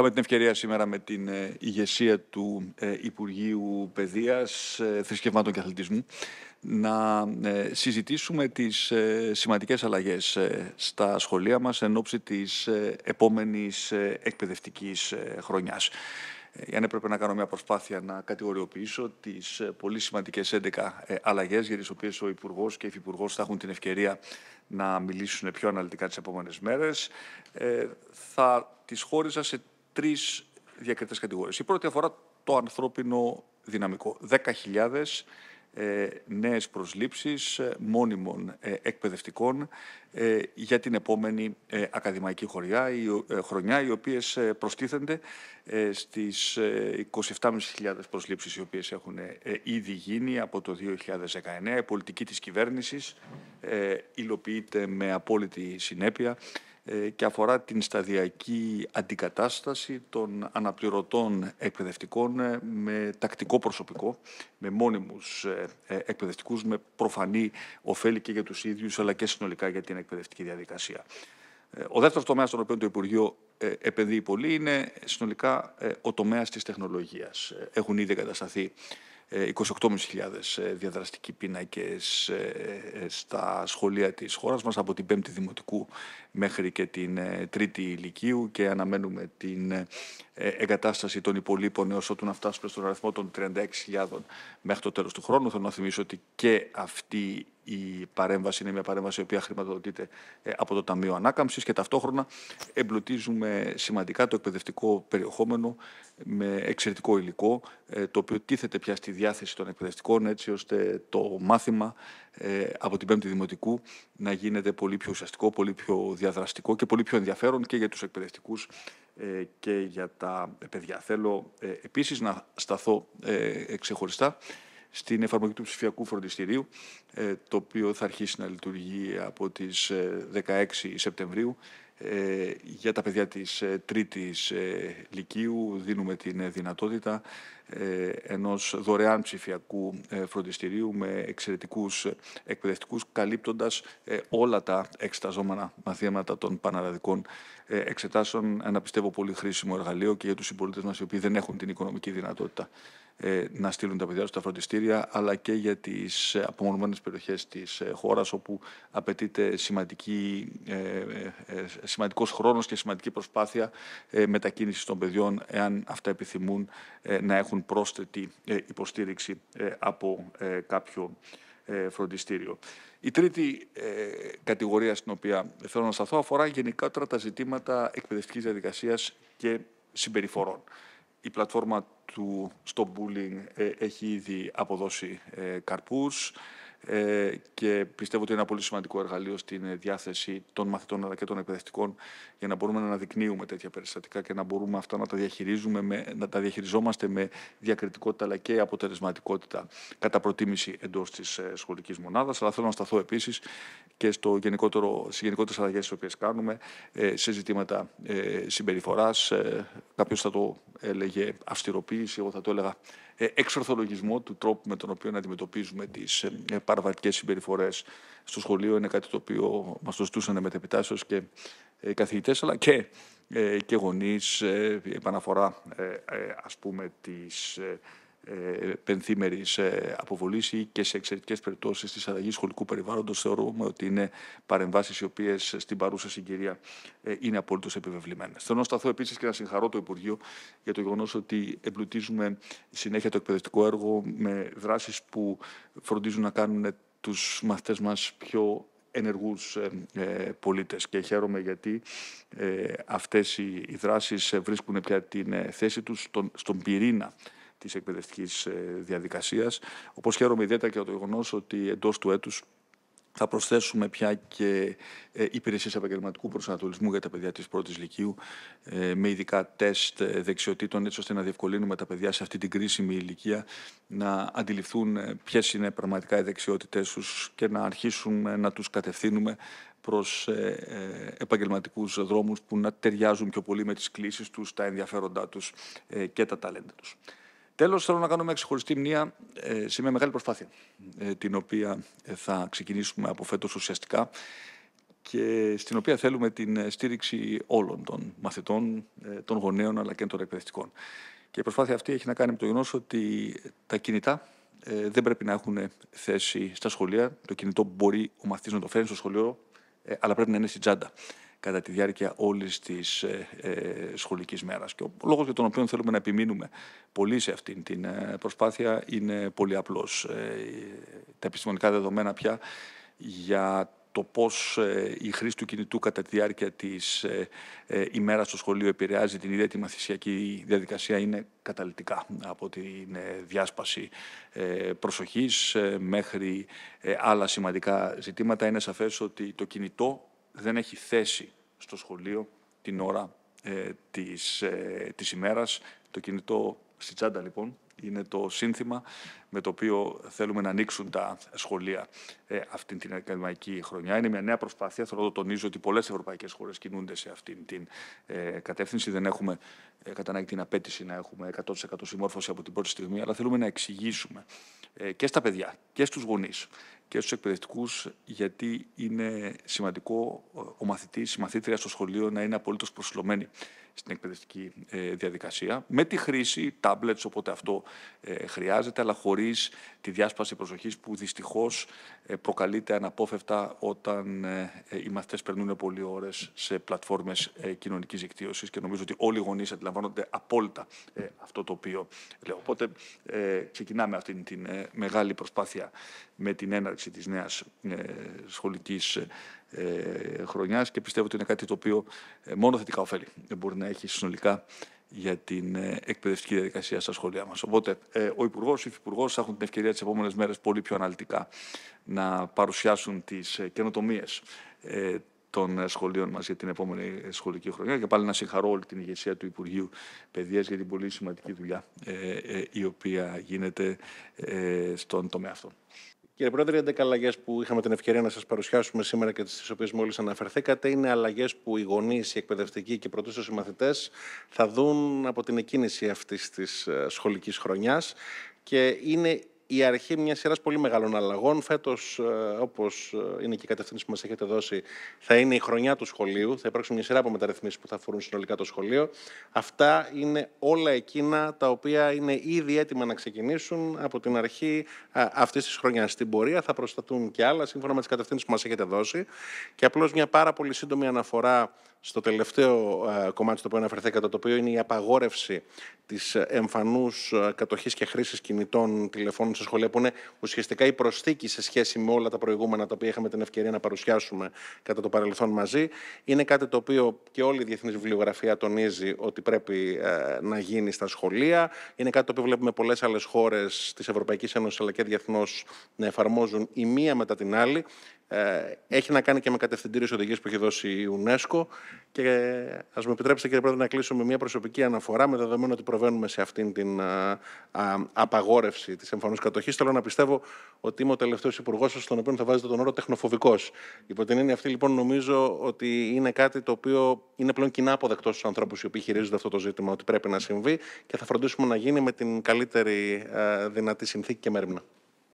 Είχαμε την ευκαιρία σήμερα με την ε, ηγεσία του ε, Υπουργείου Παιδείας, ε, Θρησκευμάτων και Αθλητισμού να συζητήσουμε τις σημαντικές αλλαγές στα σχολεία μας εν ώψη της επόμενης εκπαιδευτικής χρονιάς. να έπρεπε να κάνω μια προσπάθεια να κατηγοριοποιήσω τις πολύ σημαντικές 11 αλλαγές, για τις οποίες ο Υπουργός και η Υφυπουργός θα έχουν την ευκαιρία να μιλήσουν πιο αναλυτικά τις επόμενες μέρες, θα τις χώριζα σε τρεις διακριτές κατηγορίες. Η πρώτη αφορά το ανθρώπινο δυναμικό. 10.000 ε, νέες προσλήψεις ε, μόνιμων ε, εκπαιδευτικών ε, για την επόμενη ακαδημαϊκή χωριά, η, χρονιά, οι οποίες προστίθενται στις 27.500 προσλήψεις οι οποίες έχουν ήδη γίνει από το 2019. Η πολιτική της κυβέρνησης υλοποιείται με απόλυτη συνέπεια ε, και αφορά την σταδιακή αντικατάσταση των αναπληρωτών εκπαιδευτικών ε, με τακτικό προσωπικό, με μόνιμους ε, εκπαιδευτικούς, με προφανή ωφέλη και για τους ίδιους, αλλά και συνολικά για την εκπαιδευτική διαδικασία. Ο δεύτερος τομέας στον οποίο το Υπουργείο επενδύει πολύ είναι συνολικά ο τομέας της τεχνολογίας. Έχουν ήδη εγκατασταθεί 28.500 διαδραστικοί πίνακες στα σχολεία της χώρας μας από την 5η Δημοτικού μέχρι και την 3η ε, Ηλικίου και αναμένουμε την ε, εγκατάσταση των υπολείπων έως ότου να φτάσουμε στον αριθμό των 36.000 μέχρι το τέλος του χρόνου. Θέλω να θυμίσω ότι και αυτή η παρέμβαση είναι μια παρέμβαση η οποία χρηματοδοτείται ε, από το Ταμείο Ανάκαμψης και ταυτόχρονα εμπλουτίζουμε σημαντικά το εκπαιδευτικό περιεχόμενο με εξαιρετικό υλικό, ε, το οποίο τίθεται πια στη διάθεση των εκπαιδευτικών, έτσι ώστε το μάθημα ε, από την Πέμπτη Δημοτικού να γίνεται πολύ πιο ουσιαστικό, πολύ πιο διαδραστικό και πολύ πιο ενδιαφέρον και για τους εκπαιδευτικούς και για τα παιδιά. Θέλω επίσης να σταθώ ξεχωριστά στην εφαρμογή του ψηφιακού φροντιστηρίου, ε, το οποίο θα αρχίσει να λειτουργεί από τις 16 ε, Σεπτεμβρίου ε, για τα παιδιά της ε, τρίτης ε, λυκείου δίνουμε την δυνατότητα ενός δωρεάν ψηφιακού φροντιστηρίου με εξαιρετικούς εκπαιδευτικούς καλύπτοντας όλα τα εξεταζόμενα μαθήματα των πανελλαδικών εξετάσεων. Ένα πιστεύω πολύ χρήσιμο εργαλείο και για τους συμπολίτε μας οι οποίοι δεν έχουν την οικονομική δυνατότητα να στείλουν τα παιδιά στα φροντιστήρια, αλλά και για τις απομονωμένες περιοχές της χώρας όπου απαιτείται σημαντική Σημαντικός χρόνος και σημαντική προσπάθεια ε, μετακίνησης των παιδιών εάν αυτά επιθυμούν ε, να έχουν πρόσθετη ε, υποστήριξη από κάποιο φροντιστήριο. Η τρίτη κατηγορία στην οποία θέλω να σταθώ αφορά γενικά τα ζητήματα εκπαιδευτικής διαδικασίας και συμπεριφορών. Η πλατφόρμα του Stop Bullying έχει ήδη αποδώσει καρπούς ε, και πιστεύω ότι είναι ένα πολύ σημαντικό εργαλείο στην διάθεση των μαθητών αλλά και των εκπαιδευτικών για να μπορούμε να αναδεικνύουμε τέτοια περιστατικά και να μπορούμε αυτά να τα διαχειρίζουμε, να τα διαχειριζόμαστε με διακριτικότητα αλλά και αποτελεσματικότητα κατά προτίμηση εντός της ε, σχολικής μονάδας. Αλλά θέλω να σταθώ επίσης και στο γενικότερο, στις γενικότερες αλλαγές τις οποίες κάνουμε ε, σε ζητήματα ε, συμπεριφοράς. Κάποιος θα το έλεγε αυστηροποίηση, εγώ θα το έλεγα ε, εξορθολογισμό του τρόπου με τον οποίο να αντιμετωπίζουμε τις ε, ε, παραβατικές συμπεριφορές στο σχολείο είναι κάτι το οποίο μας το ζητούσαν μετεπιτάσεως και καθηγητές, αλλά και και γονείς, επαναφορά ας πούμε τις... Ε, πενθήμερης ε, αποβολής ή και σε εξαιρετικές περιπτώσεις της αλλαγής σχολικού περιβάλλοντος, θεωρούμε ότι είναι παρεμβάσεις οι οποίες στην παρούσα συγκυρία ε, είναι απολύτω επιβεβλημένες. Θέλω να σταθώ επίσης και να συγχαρώ το Υπουργείο για το γεγονός ότι εμπλουτίζουμε συνέχεια το εκπαιδευτικό έργο με δράσεις που φροντίζουν να κάνουν τους μαθητές μας πιο ενεργούς ε, πολίτες και χαίρομαι γιατί ε, αυτές οι, οι δράσεις βρίσκουν πια την ε, θέση τους στον, στον πυρήνα Της εκπαιδευτικής ε, διαδικασίας. Όπως χαίρομαι ιδιαίτερα και το γεγονός ότι εντός του έτους θα προσθέσουμε πια και ε, υπηρεσίες επαγγελματικού προσανατολισμού για τα παιδιά της πρώτης λυκείου ε, με ειδικά τεστ δεξιοτήτων έτσι ώστε να διευκολύνουμε τα παιδιά σε αυτή την κρίσιμη ηλικία να αντιληφθούν ποιες είναι πραγματικά οι δεξιότητε τους και να αρχίσουν να τους κατευθύνουμε προς επαγγελματικούς δρόμους που να ταιριάζουν πιο πολύ με τις κλήσεις τους, τα ενδιαφέροντά τους και τα ταλέντα τους. Τέλος, θέλω να κάνω μια ξεχωριστή μνήμα ε, σε μια μεγάλη προσπάθεια, ε, την οποία ε, θα ξεκινήσουμε από φέτος ουσιαστικά και στην οποία θέλουμε την στήριξη όλων των μαθητών, των γονέων αλλά και των εκπαιδευτικών. Και η προσπάθεια αυτή έχει να κάνει με το γεγονός ότι τα κινητά δεν πρέπει να έχουν θέση στα σχολεία. Το κινητό μπορεί ο μαθητής να το φέρει στο σχολείο, αλλά πρέπει να είναι στην τσάντα κατά τη διάρκεια όλης της ε, ε, σχολικής μέρας. Και ο λόγος για τον οποίο θέλουμε να επιμείνουμε πολύ σε αυτήν την ε, προσπάθεια είναι πολύ απλός. Τα επιστημονικά δεδομένα πια για το πώς η χρήση του κινητού κατά τη διάρκεια της ημέρας στο σχολείο επηρεάζει την ιδέα τη μαθησιακή διαδικασία είναι καταλητικά από την διάσπαση προσοχής μέχρι άλλα σημαντικά ζητήματα. Είναι σαφές ότι το κινητό δεν έχει θέση στο σχολείο την ώρα ε, της, ε, της ημέρας. Το κινητό στη τσάντα λοιπόν είναι το σύνθημα με το οποίο θέλουμε να ανοίξουν τα σχολεία ε, αυτή την ακαδημαϊκή χρονιά. Είναι μια νέα προσπάθεια. Θέλω να το τονίζω ότι πολλές ευρωπαϊκές χώρες κινούνται σε αυτή την ε, κατεύθυνση. Δεν έχουμε ε, κατά ανάγκη την απέτηση να έχουμε 100% συμμόρφωση από την πρώτη στιγμή, αλλά θέλουμε να εξηγήσουμε ε, και στα παιδιά και στους γονείς και στους εκπαιδευτικούς, γιατί είναι σημαντικό ο μαθητής, η μαθήτρια στο σχολείο να είναι απολύτως προσυλλομένη στην εκπαιδευτική ε, διαδικασία, με τη χρήση tablets, όποτε αυτό ε, χρειάζεται, αλλά χωρίς χωρίς τη διάσπαση προσοχής που δυστυχώς ε, προκαλείται αναπόφευτα όταν ε, ε, οι μαθητές περνούν πολλοί ώρες σε πλατφόρμες κοινωνικής δικτύωσης και νομίζω ότι όλοι οι γονείς αντιλαμβάνονται απόλυτα αυτό το οποίο λέω. Οπότε ξεκινάμε αυτή την μεγάλη προσπάθεια με την έναρξη της νέας σχολική χρονιάς και πιστεύω ότι είναι κάτι το οποίο μόνο θετικά ωφέλη μπορεί να έχει συνολικά για την ε, εκπαιδευτική διαδικασία στα σχολεία μας. Οπότε ε, ο Υπουργός, ο Υφυπουργός θα έχουν την ευκαιρία τις επόμενες μέρες πολύ πιο αναλυτικά να παρουσιάσουν τις ε, καινοτομίες των σχολείων μας για την επόμενη σχολική χρονιά και πάλι να συγχαρώ όλη την ηγεσία του Υπουργείου Παιδείας για την πολύ σημαντική δουλειά η οποία γίνεται στον τομέα αυτό. Κύριε Πρόεδρε, οι 11 αλλαγές που είχαμε την ευκαιρία να σας παρουσιάσουμε σήμερα και τις οποίες μόλις αναφερθήκατε είναι αλλαγές που οι γονείς, οι εκπαιδευτικοί και πρωτίστως οι μαθητές θα δουν από την εκκίνηση αυτής της ε, σχολικής χρονιάς και είναι η αρχή μιας σειράς πολύ μεγάλων αλλαγών. Φέτος, ε, όπως ε, είναι και η κατευθύνση που μας έχετε δώσει, θα είναι η χρονιά του σχολείου. Θα υπάρξουν μια σειρά από μεταρρυθμίσεις που θα αφορούν συνολικά το σχολείο. Αυτά είναι όλα εκείνα τα οποία είναι ήδη έτοιμα να ξεκινήσουν από την αρχή ε, αυτής της χρονιάς. Στην πορεία θα προστατούν και άλλα σύμφωνα με τις κατευθύνσεις που μας έχετε δώσει. Και απλώς μια πάρα πολύ σύντομη αναφορά στο τελευταίο ε, κομμάτι στο οποίο αναφερθήκατε, το οποίο είναι η απαγόρευση της ε, εμφανούς ε, κατοχής και χρήσης κινητών τηλεφώνων σε σχολεία, που είναι ουσιαστικά η προσθήκη σε σχέση με όλα τα προηγούμενα τα οποία είχαμε την ευκαιρία να παρουσιάσουμε κατά το παρελθόν μαζί. Είναι κάτι το οποίο και όλη η διεθνής βιβλιογραφία τονίζει ότι πρέπει να γίνει στα σχολεία. Είναι κάτι το οποίο βλέπουμε πολλές άλλες χώρες της Ευρωπαϊκής Ένωσης αλλά και διεθνώς να εφαρμόζουν η μία μετά την άλλη. Ε, έχει να κάνει και με κατευθυντήριες οδηγίες που έχει δώσει η UNESCO. Και ε, ας μου επιτρέψετε, κύριε Πρόεδρε, να κλείσω με μια προσωπική αναφορά, με δεδομένο ότι προβαίνουμε σε αυτήν την ε, απαγόρευση της εμφανούς κατοχής. Θέλω να πιστεύω ότι είμαι ο τελευταίος υπουργός στον οποίο θα βάζετε τον όρο τεχνοφοβικός. Υπό την έννοια αυτή, λοιπόν, νομίζω ότι είναι κάτι το οποίο είναι πλέον κοινά αποδεκτό στους ανθρώπους οι οποίοι χειρίζονται αυτό το ζήτημα, ότι πρέπει να συμβεί και θα φροντίσουμε να γίνει με την καλύτερη δυνατή συνθήκη και μέρημνα.